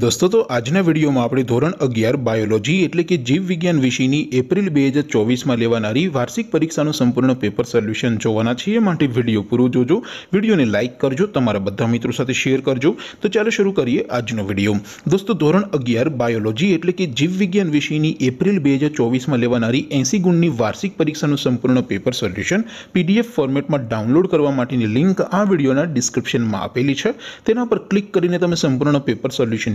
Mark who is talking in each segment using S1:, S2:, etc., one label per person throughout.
S1: દોસ્તો તો આજના વિડીયોમાં આપણે ધોરણ અગિયાર બાયોલોજી એટલે કે જીવ વિજ્ઞાન વિષયની એપ્રિલ બે હજાર ચોવીસમાં લેવાનારી વાર્ષિક પરીક્ષાનું સંપૂર્ણ પેપર સોલ્યુશન જોવાના છીએ એ માટે વિડીયો પૂરો જોજો વિડીયોને લાઇક કરજો તમારા બધા મિત્રો સાથે શેર કરજો તો ચાલો શરૂ કરીએ આજનો વિડીયો દોસ્તો ધોરણ અગિયાર બાયોલોજી એટલે કે જીવ વિજ્ઞાન વિષયની એપ્રિલ બે હજાર ચોવીસમાં લેવાનારી એંસી ગુણની વાર્ષિક પરીક્ષાનું સંપૂર્ણ પેપર સોલ્યુશન પીડીએફ ફોર્મેટમાં ડાઉનલોડ કરવા માટેની લિંક આ વિડીયોના ડિસ્ક્રિપ્શનમાં આપેલી છે તેના પર ક્લિક કરીને તમે સંપૂર્ણ પેપર સોલ્યુશન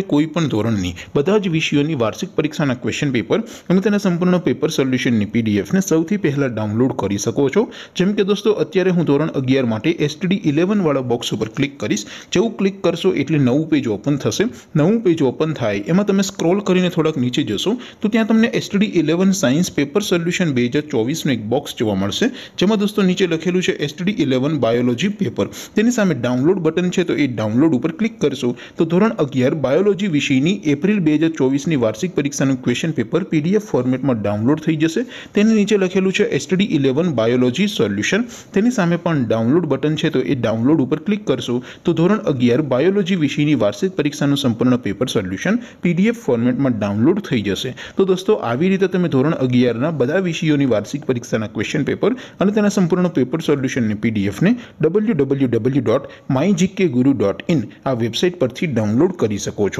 S1: તમે કોઈ પણ ધોરણની બધા જ વિષયોની વાર્ષિક પરીક્ષાના ક્વેશ્ચન પેપર અને તેના સંપૂર્ણ પેપર સોલ્યુશનની પીડીએફને સૌથી પહેલાં ડાઉનલોડ કરી શકો છો જેમ કે દોસ્તો અત્યારે હું ધોરણ અગિયાર માટે એસટીડી વાળા બોક્સ ઉપર ક્લિક કરીશ જેવું ક્લિક કરશો એટલે નવું પેજ ઓપન થશે નવું પેજ ઓપન થાય એમાં તમે સ્ક્રોલ કરીને થોડાક નીચે જશો તો ત્યાં તમને STD eleven science paper solution બે હજાર ચોવીસનું એક બોક્સ જોવા મળશે જેમાં દોસ્તો નીચે લખેલું છે એસટીડી ઇલેવન બાયોલોજી પેપર તેની સામે ડાઉનલોડ બટન છે તો એ ડાઉનલોડ ઉપર ક્લિક કરશો તો ધોરણ અગિયાર બાયોલોજી બાયોલોજી વિષયની એપ્રિલ બે હજાર ચોવીસની વાર્ષિક પરીક્ષાનું ક્વેશ્ચન પેપર પીડીએફ ફોર્મેટમાં ડાઉનલોડ થઈ જશે તેની નીચે લખેલું છે એસટડી ઇલેવન બાયોલોજી સોલ્યુશન તેની સામે પણ ડાઉનલોડ બટન છે તો એ ડાઉનલોડ ઉપર ક્લિક કરશો તો ધોરણ અગિયાર બાયોલોજી વિષયની વાર્ષિક પરીક્ષાનું સંપૂર્ણ પેપર સોલ્યુશન પીડીએફ ફોર્મેટમાં ડાઉનલોડ થઈ જશે તો દોસ્તો આવી રીતે તમે ધોરણ અગિયારના બધા વિષયોની વાર્ષિક પરીક્ષાના ક્વેશ્ચન પેપર અને તેના સંપૂર્ણ પેપર સોલ્યુશનની પીડીએફને W W W dot my guru dot in આ વેબસાઇટ પરથી ડાઉનલોડ કરી શકો છો